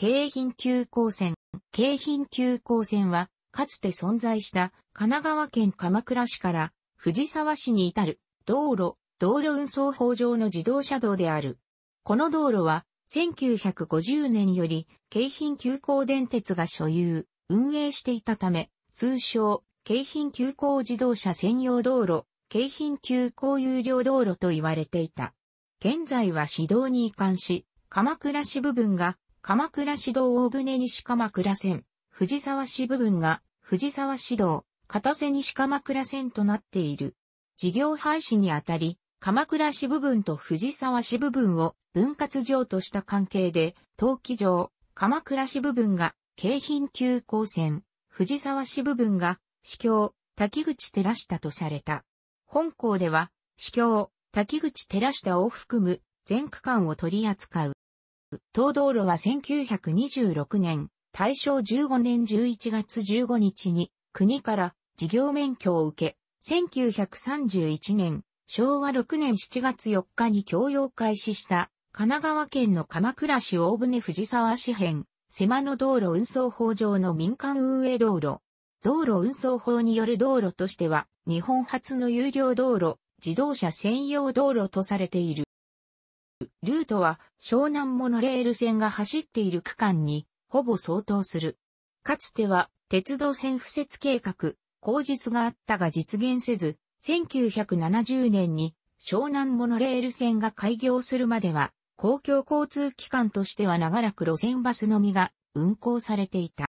京浜急行線。京浜急行線は、かつて存在した神奈川県鎌倉市から藤沢市に至る道路、道路運送法上の自動車道である。この道路は、1950年より京浜急行電鉄が所有、運営していたため、通称、京浜急行自動車専用道路、京浜急行有料道路と言われていた。現在は市道に移管し、鎌倉市部分が鎌倉市道大船西鎌倉線、藤沢市部分が藤沢市道、片瀬西鎌倉線となっている。事業廃止にあたり、鎌倉市部分と藤沢市部分を分割上とした関係で、陶器上、鎌倉市部分が京浜急行線、藤沢市部分が市橋、滝口寺下とされた。本校では、市橋、滝口寺下を含む全区間を取り扱う。東道路は1926年、大正15年11月15日に国から事業免許を受け、1931年、昭和6年7月4日に供用開始した神奈川県の鎌倉市大船藤沢市辺、狭野道路運送法上の民間運営道路。道路運送法による道路としては、日本初の有料道路、自動車専用道路とされている。ルートは湘南モノレール線が走っている区間にほぼ相当する。かつては鉄道線敷設計画、口実があったが実現せず、1970年に湘南モノレール線が開業するまでは公共交通機関としては長らく路線バスのみが運行されていた。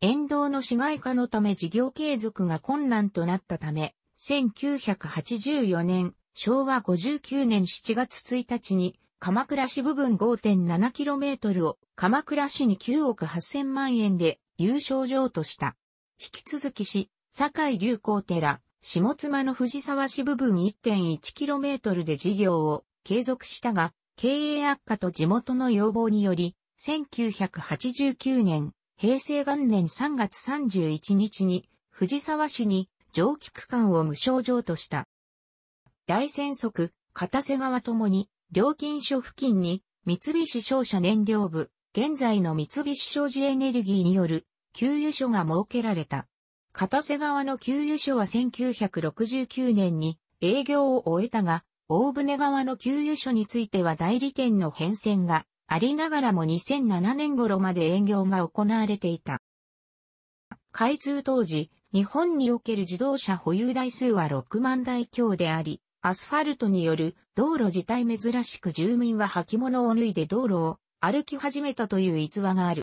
沿道の市街化のため事業継続が困難となったため、1984年、昭和59年7月1日に、鎌倉市部分 5.7km を鎌倉市に9億8000万円で優勝状とした。引き続き市、堺流行寺、下妻の藤沢市部分 1.1km で事業を継続したが、経営悪化と地元の要望により、1989年、平成元年3月31日に、藤沢市に蒸気区間を無償譲とした。大戦速、片瀬川ともに、料金所付近に、三菱商社燃料部、現在の三菱商事エネルギーによる、給油所が設けられた。片瀬川の給油所は1969年に営業を終えたが、大船川の給油所については代理店の変遷がありながらも2007年頃まで営業が行われていた。開通当時、日本における自動車保有台数は6万台強であり、アスファルトによる道路自体珍しく住民は履物を脱いで道路を歩き始めたという逸話がある。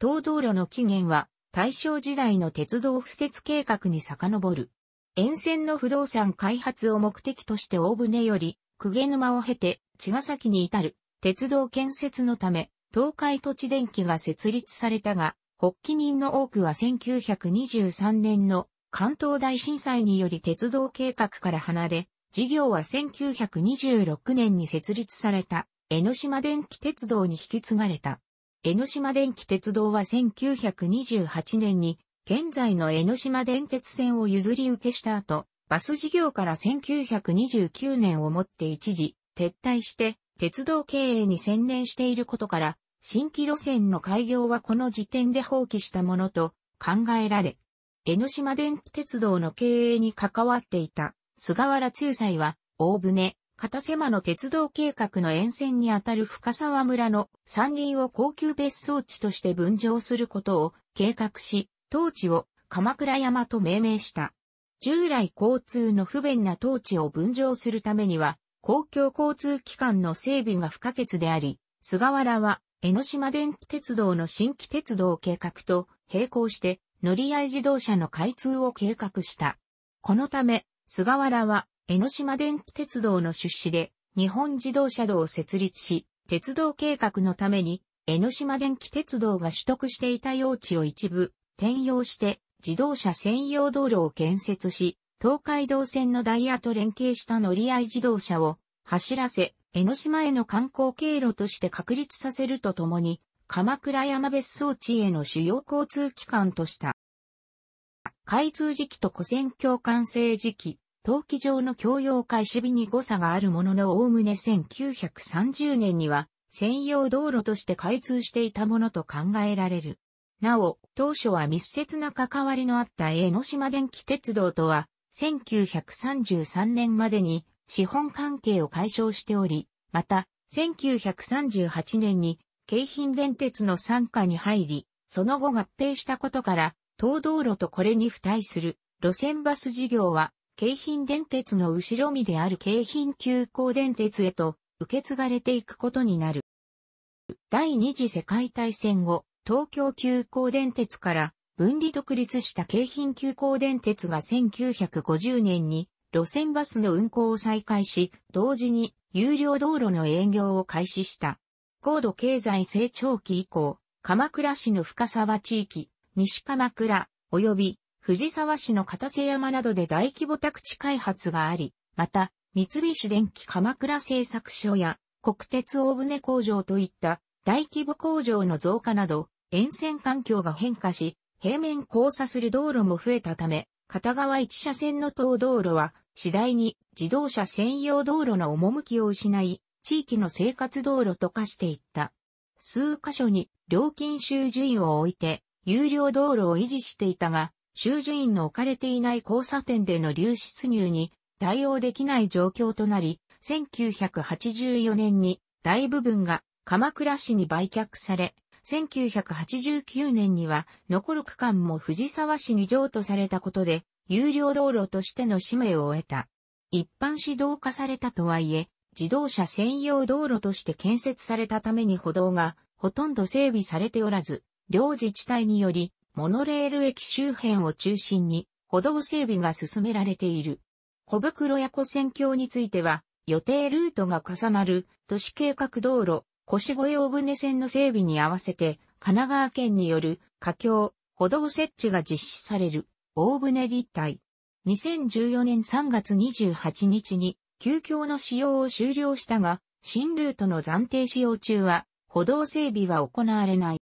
東道路の起源は大正時代の鉄道敷設計画に遡る。沿線の不動産開発を目的として大船より、鵠沼を経て、茅ヶ崎に至る、鉄道建設のため、東海土地電機が設立されたが、発起人の多くは1923年の関東大震災により鉄道計画から離れ、事業は1926年に設立された江ノ島電気鉄道に引き継がれた。江ノ島電気鉄道は1928年に現在の江ノ島電鉄線を譲り受けした後、バス事業から1929年をもって一時撤退して鉄道経営に専念していることから、新規路線の開業はこの時点で放棄したものと考えられ、江ノ島電気鉄道の経営に関わっていた菅原通斎は、大船、片瀬間の鉄道計画の沿線にあたる深沢村の山林を高級別荘地として分譲することを計画し、当地を鎌倉山と命名した。従来交通の不便な当地を分譲するためには、公共交通機関の整備が不可欠であり、菅原は江ノ島電気鉄道の新規鉄道計画と並行して乗り合い自動車の開通を計画した。このため、菅原は、江ノ島電気鉄道の出資で、日本自動車道を設立し、鉄道計画のために、江ノ島電気鉄道が取得していた用地を一部、転用して、自動車専用道路を建設し、東海道線のダイヤと連携した乗り合い自動車を走らせ、江ノ島への観光経路として確立させるとともに、鎌倉山別荘地への主要交通機関とした。開通時期と古戦橋完成時期、陶器上の供用開始日に誤差があるもののおおむね1930年には専用道路として開通していたものと考えられる。なお、当初は密接な関わりのあった江ノ島電気鉄道とは、1933年までに資本関係を解消しており、また、1938年に京浜電鉄の参加に入り、その後合併したことから、東道路とこれに付帯する路線バス事業は、京浜電鉄の後ろ身である京浜急行電鉄へと受け継がれていくことになる。第二次世界大戦後、東京急行電鉄から分離独立した京浜急行電鉄が1950年に路線バスの運行を再開し、同時に有料道路の営業を開始した。高度経済成長期以降、鎌倉市の深沢地域、西鎌倉、及び藤沢市の片瀬山などで大規模宅地開発があり、また、三菱電機鎌倉製作所や国鉄大船工場といった大規模工場の増加など、沿線環境が変化し、平面交差する道路も増えたため、片側一車線の等道路は次第に自動車専用道路の趣を失い、地域の生活道路と化していった。数箇所に料金収受員を置いて有料道路を維持していたが、修人院の置かれていない交差点での流出入に対応できない状況となり、1984年に大部分が鎌倉市に売却され、1989年には残る区間も藤沢市に譲渡されたことで、有料道路としての使命を終えた。一般指導化されたとはいえ、自動車専用道路として建設されたために歩道がほとんど整備されておらず、両自治体により、モノレール駅周辺を中心に、歩道整備が進められている。小袋や湖線橋については、予定ルートが重なる都市計画道路、腰越大船線の整備に合わせて、神奈川県による架橋、歩道設置が実施される大船立体。2014年3月28日に、休橋の使用を終了したが、新ルートの暫定使用中は、歩道整備は行われない。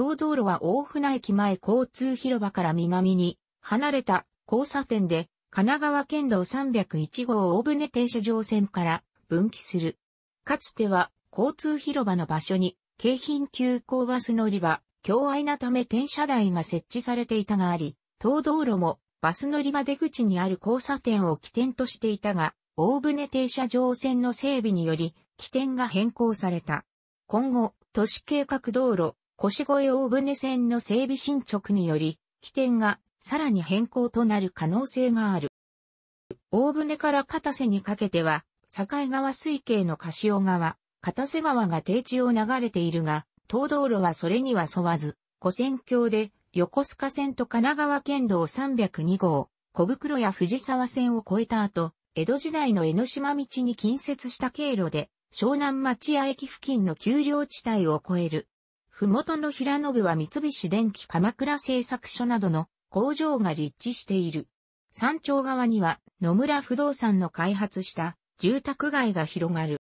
東道路は大船駅前交通広場から南に離れた交差点で神奈川県道301号大船停車場線から分岐する。かつては交通広場の場所に京浜急行バス乗り場、狭隘なため転車台が設置されていたがあり、東道路もバス乗り場出口にある交差点を起点としていたが、大船停車場線の整備により、起点が変更された。今後、都市計画道路、腰越大船線の整備進捗により、起点がさらに変更となる可能性がある。大船から片瀬にかけては、境川水系の柏川、片瀬川が低地を流れているが、東道路はそれには沿わず、古線橋で横須賀線と神奈川県道302号、小袋や藤沢線を越えた後、江戸時代の江ノ島道に近接した経路で、湘南町屋駅付近の丘陵地帯を越える麓の平信は三菱電機鎌倉製作所などの工場が立地している。山頂側には野村不動産の開発した住宅街が広がる。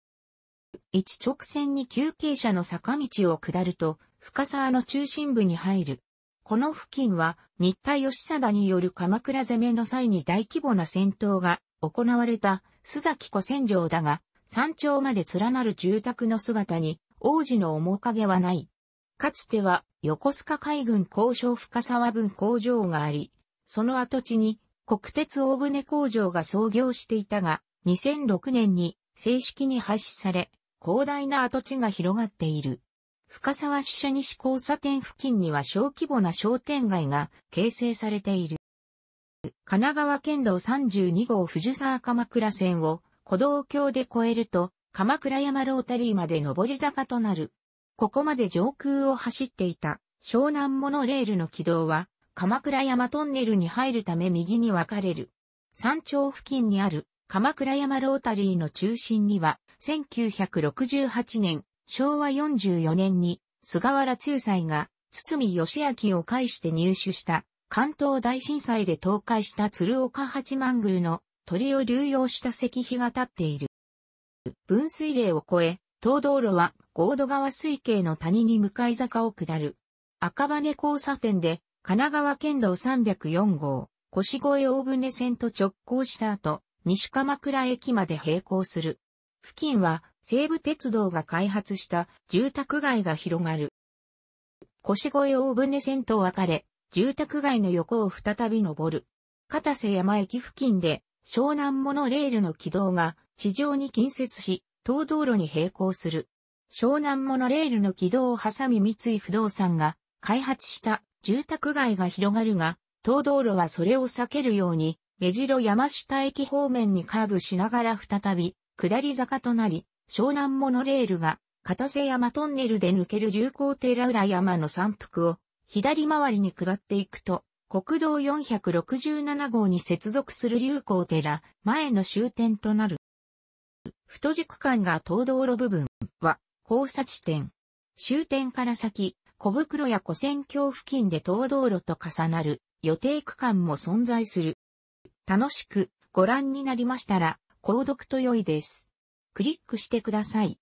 一直線に休憩者の坂道を下ると深沢の中心部に入る。この付近は新田義貞による鎌倉攻めの際に大規模な戦闘が行われた須崎古戦場だが山頂まで連なる住宅の姿に王子の面影はない。かつては横須賀海軍交渉深沢分工場があり、その跡地に国鉄大船工場が創業していたが、2006年に正式に廃止され、広大な跡地が広がっている。深沢支社西交差点付近には小規模な商店街が形成されている。神奈川県道32号藤沢鎌倉線を古道橋で越えると、鎌倉山ロータリーまで上り坂となる。ここまで上空を走っていた湘南モノレールの軌道は鎌倉山トンネルに入るため右に分かれる。山頂付近にある鎌倉山ロータリーの中心には1968年昭和44年に菅原通斎が堤義明を介して入手した関東大震災で倒壊した鶴岡八幡宮の鳥を流用した石碑が立っている。分水嶺を越え、東道路はゴード川水系の谷に向かい坂を下る。赤羽交差点で、神奈川県道304号、腰越大船線と直行した後、西鎌倉駅まで並行する。付近は西武鉄道が開発した住宅街が広がる。腰越大船線と分かれ、住宅街の横を再び登る。片瀬山駅付近で湘南モノレールの軌道が地上に近接し、東道路に並行する。湘南モノレールの軌道を挟み三井不動産が開発した住宅街が広がるが、東道路はそれを避けるように、目白山下駅方面にカーブしながら再び、下り坂となり、湘南モノレールが、片瀬山トンネルで抜ける重行寺浦山の山腹を、左回りに下っていくと、国道467号に接続する流行寺、前の終点となる。太軸間が東道路部分は、交差地点。終点から先、小袋や古線橋付近で東道路と重なる予定区間も存在する。楽しくご覧になりましたら、購読と良いです。クリックしてください。